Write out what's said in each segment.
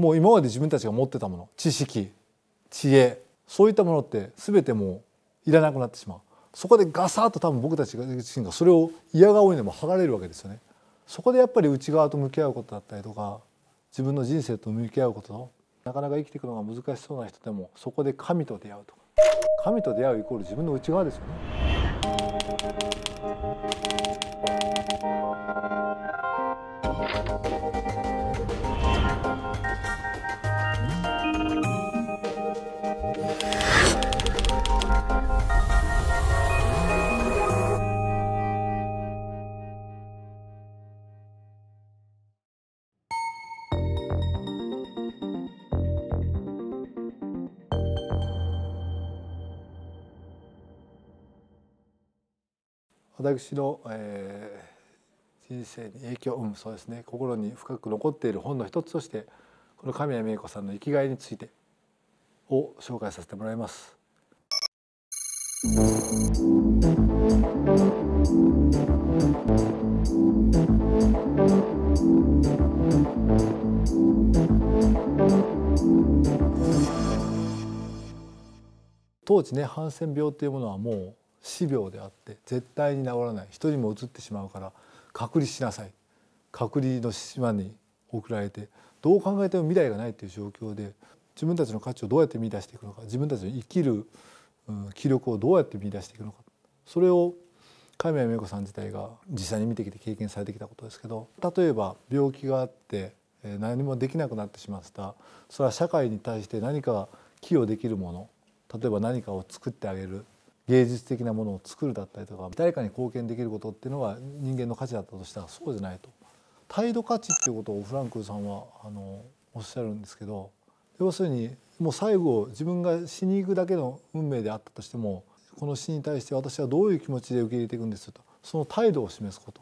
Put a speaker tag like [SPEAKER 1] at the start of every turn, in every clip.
[SPEAKER 1] もう今まで自分たちが持ってたもの知識知恵そういったものって全てもういらなくなってしまうそこでガサッと多分僕たち自身がそれを嫌が多いでも剥がれるわけですよね。そこでやっぱり内側と向き合うことだったりとか自分の人生と向き合うことなかなか生きていくのが難しそうな人でもそこで神と出会うとか神と出会うイコール自分の内側ですよね。私の、えー、人生に影響、を生むそうですね心に深く残っている本の一つとしてこの神谷美恵子さんの生きがいについてを紹介させてもらいます。当時ねハンセン病というものはもう死病であって絶対に治らない人にもうつってしまうから隔離しなさい隔離の島に送られてどう考えても未来がないという状況で自分たちの価値をどうやって見出していくのか自分たちの生きる、うん、気力をどうやって見出していくのかそれを神谷美恵子さん自体が実際に見てきて経験されてきたことですけど例えば病気があって何もできなくなってしまったそれは社会に対して何か寄与できるもの例えば何かを作ってあげる芸術的なものを作るだったりとか誰かに貢献できることっていうのは人間の価値だったとしたらそうじゃないと態度価値っていうことをフランクさんはあのおっしゃるんですけど要するにもう最後自分が死に行くだけの運命であったとしてもこの死に対して私はどういう気持ちで受け入れていくんですとその態度を示すこと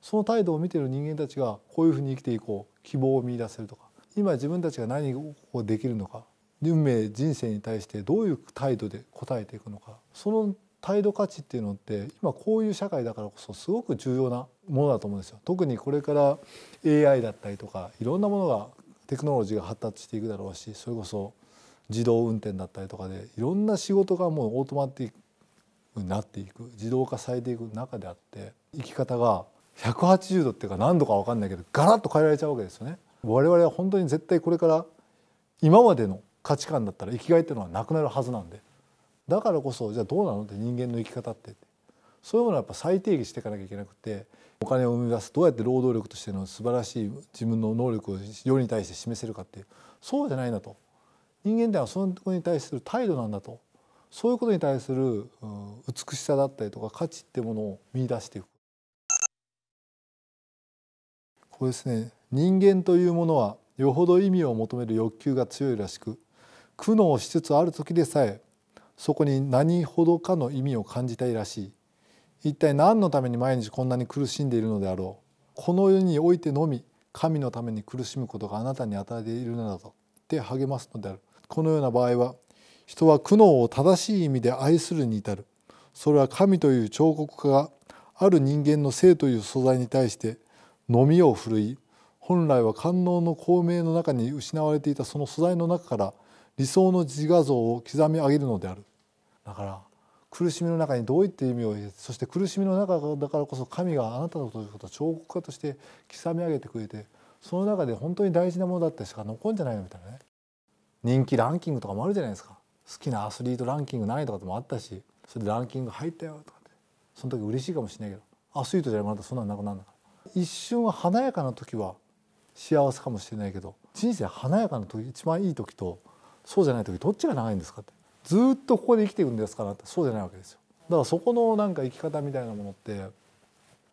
[SPEAKER 1] その態度を見てる人間たちがこういうふうに生きていこう希望を見いだせるとか今自分たちが何をできるのか運命人生に対してどういう態度で答えていくのかその態度価値っていうのって今こういう社会だからこそすごく重要なものだと思うんですよ。特にこれから AI だったりとかいろんなものがテクノロジーが発達していくだろうしそれこそ自動運転だったりとかでいろんな仕事がもうオートマティックになっていく自動化されていく中であって生き方が180度っていうか何度か分かんないけどガラッと変えられちゃうわけですよね。我々は本当に絶対これから今までの価値観だったら生きがいっていうのはなくなるはずなんでだからこそじゃあどうなのって人間の生き方ってそういうものはやっぱ再定義していかなきゃいけなくてお金を生み出すどうやって労働力としての素晴らしい自分の能力を世に対して示せるかっていうそうじゃないなと人間ではそのことに対する態度なんだとそういうことに対する美しさだったりとか価値ってものを見出していく。これですね人間というものはよほど意味を求める欲求が強いらしく苦悩しつつある時でさえそこに何ほどかの意味を感じたいらしい一体何のために毎日こんなに苦しんでいるのであろうこの世においてのみ神のために苦しむことがあなたに与えているのだとって励ますのであるこのような場合は人は苦悩を正しい意味で愛するに至るそれは神という彫刻家がある人間の性という素材に対してのみを振るい本来は官能の孔明の中に失われていたその素材の中から理想の自画像を刻み上げるのであるだから苦しみの中にどういった意味をそして苦しみの中だからこそ神があなたのということを彫刻家として刻み上げてくれてその中で本当に大事なものだったしか残んじゃないのみたいなね人気ランキングとかもあるじゃないですか好きなアスリートランキングないとかでもあったしそれでランキング入ったよとかってその時嬉しいかもしれないけどアスリートじゃなくなったらそんなのなくなるんだから一瞬は華やかな時は幸せかもしれないけど人生華やかな時一番いい時とそうじゃない時どっちが長いんですかってずっとここで生きていくんですからってそうじゃないわけですよだからそこのなんか生き方みたいなものってやっ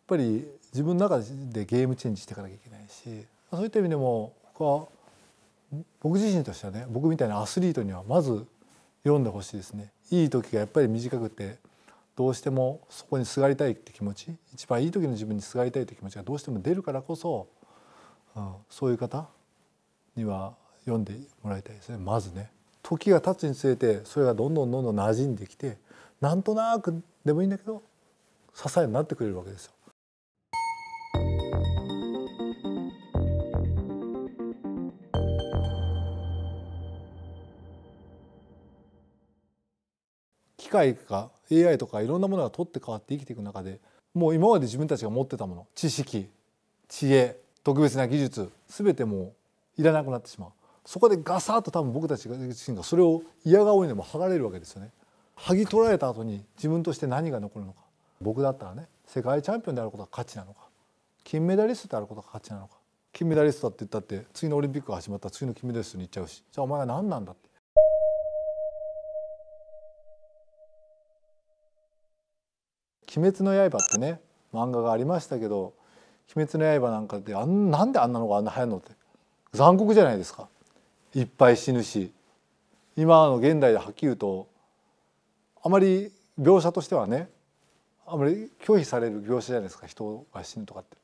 [SPEAKER 1] ぱり自分の中でゲームチェンジしていかなきゃいけないしそういった意味でも僕は僕自身としてはね僕みたいなアスリートにはまず読んでほしいですね。いい時がやっぱり短くてどうしてもそこにすがりたいって気持ち一番いい時の自分にすがりたいって気持ちがどうしても出るからこそ、うん、そういう方には読んでもらいたいですねまずね。時が経つにつれてそれがどんどんどんどん馴染んできてなんとなくでもいいんだけど支えになってくれるわけですよ。機械か AI とかいろんなものが取って変わって生きていく中でもう今まで自分たちが持ってたもの知識知恵特別な技術全てもういらなくなってしまう。そこでガサッと多分僕たち自身がそれを嫌顔にでも剥がれるわけですよね剥ぎ取られた後に自分として何が残るのか僕だったらね世界チャンピオンであることが価値なのか金メダリストであることが価値なのか金メダリストだって言ったって次のオリンピックが始まったら次の金メダリストに行っちゃうしじゃあお前は何なんだって「鬼滅の刃」ってね漫画がありましたけど「鬼滅の刃」なんかってあんなんであんなのがあんな流行るのって残酷じゃないですかいっぱい死ぬし今の現代ではっきり言うとあまり描写としてはねあまり拒否される描写じゃないですか人が死ぬとかって。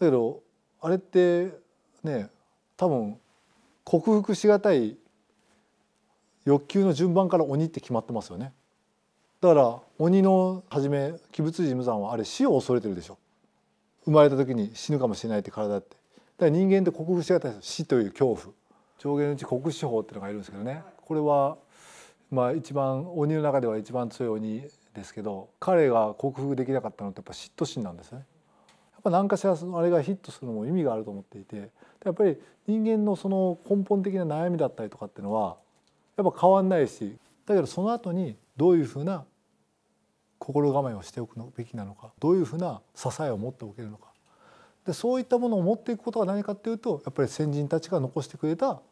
[SPEAKER 1] だけどあれってね多分克服しがたい欲求の順番から鬼って決まってますよね。だから鬼の初め鬼物寺無惨はあれ死を恐れてるでしょ生まれた時に死ぬかもしれないって体ってだから人間って克服しがたい死という恐怖上限のうち国司法っていうのがいるんですけどねこれはまあ一番鬼の中では一番強い鬼ですけど彼が克服できなかったのってやっぱ嫉妬心なんですね。やっぱ何かしらそのあれがヒットするのも意味があると思っていてやっぱり人間のその根本的な悩みだったりとかっていうのはやっぱ変わんないしだけどその後にどういうふうな心構えをしておくべきなのかどういうふうな支えを持っておけるのかでそういったものを持っていくことは何かっていうとやっぱり先人たちが残してくれた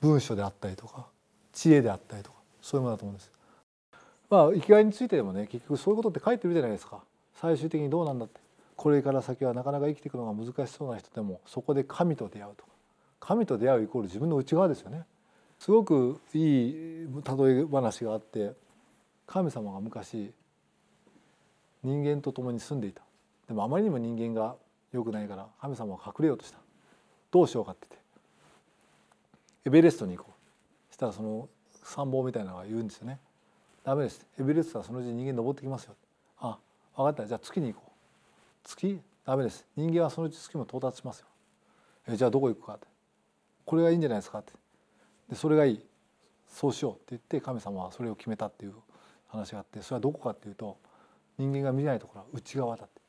[SPEAKER 1] 文書であったりとか知恵であったりとかそういうものだと思うんです。まあ生きがいについてでもね結局そういうことって書いてるじゃないですか最終的にどうなんだってこれから先はなかなか生きていくのが難しそうな人でもそこで神と出会うとか神と出会うイコール自分の内側ですよねすごくいい例え話があって神様が昔人間と共に住んでいたでもあまりにも人間が良くないから神様は隠れようとしたどうしようかって言ってエベレストに行こうしたらその参謀みたいなのが言うんですよね「ダメですエベレストはそのうち人間登ってきますよ」あ分かったじゃあ月に行こう月ダメです人間はそのうち月も到達しますよえじゃあどこ行くかってこれがいいんじゃないですかってでそれがいいそうしようって言って神様はそれを決めたっていう話があってそれはどこかっていうと人間が見ないところは内側だって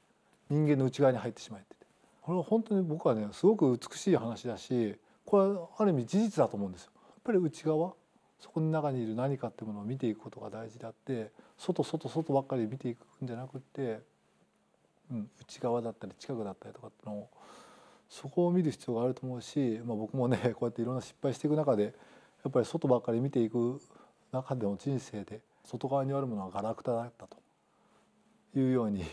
[SPEAKER 1] 人間の内側に入ってしまえってこれは本当に僕はねすごく美しい話だしこれはある意味事実だと思うんですよ。やっぱり内側そこの中にいる何かっていうものを見ていくことが大事であって外外外ばっかり見ていくんじゃなくて、うん、内側だったり近くだったりとかってのをそこを見る必要があると思うし、まあ、僕もね こうやっていろんな失敗していく中でやっぱり外ばっかり見ていく中での人生で外側にあるものはガラクタだったというように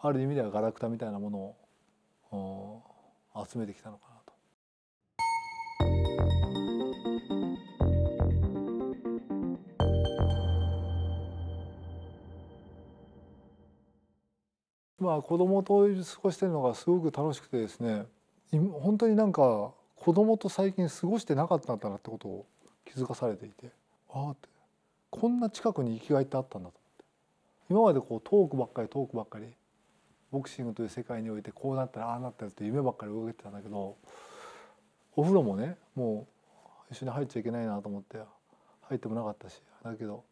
[SPEAKER 1] ある意味ではガラクタみたいなものを集めてきたのかなまあ、子供と過ごしてるのがすごく楽しくてですね本当になんか子供と最近過ごしてなかったんだなってことを気づかされていてああってこんな近くに生きがいってあったんだと思って今までこうトークばっかりトークばっかりボクシングという世界においてこうなったらああなったらって夢ばっかり動けてたんだけどお風呂もねもう一緒に入っちゃいけないなと思って入ってもなかったしだけど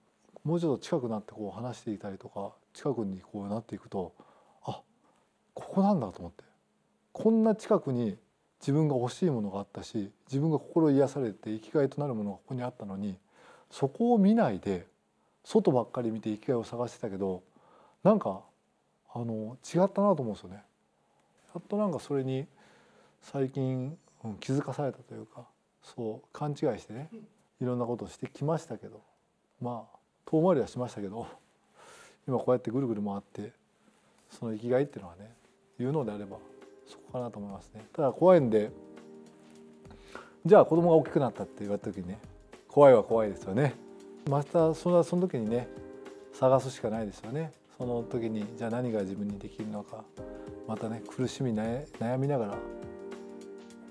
[SPEAKER 1] もうちょっと近くなってこう話していたりとか近くにこうなっていくとここなんだと思ってこんな近くに自分が欲しいものがあったし自分が心癒されて生きがいとなるものがここにあったのにそこを見ないで外ばっかり見て生きがいを探してたけどなんかあの違ったなと思うんですよね。やっとなんかそれに最近、うん、気づかされたというかそう勘違いしてねいろんなことをしてきましたけどまあ遠回りはしましたけど今こうやってぐるぐる回ってその生きがいっていうのはねいうのであればそこかなと思いますねただ怖いんでじゃあ子供が大きくなったって言われた時にね怖いは怖いですよねまたそのその時にね探すしかないですよねその時にじゃあ何が自分にできるのかまたね苦しみ悩みながら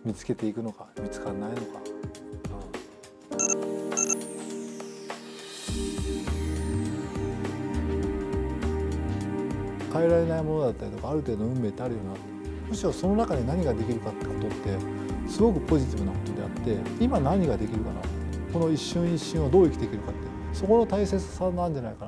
[SPEAKER 1] 見つけていくのか見つからないのか。うん変えられないものだったりとかある程度運命ってあるよなむしろその中で何ができるかってことってすごくポジティブなことであって今何ができるかなこの一瞬一瞬をどう生きていけるかってそこの大切さなんじゃないかな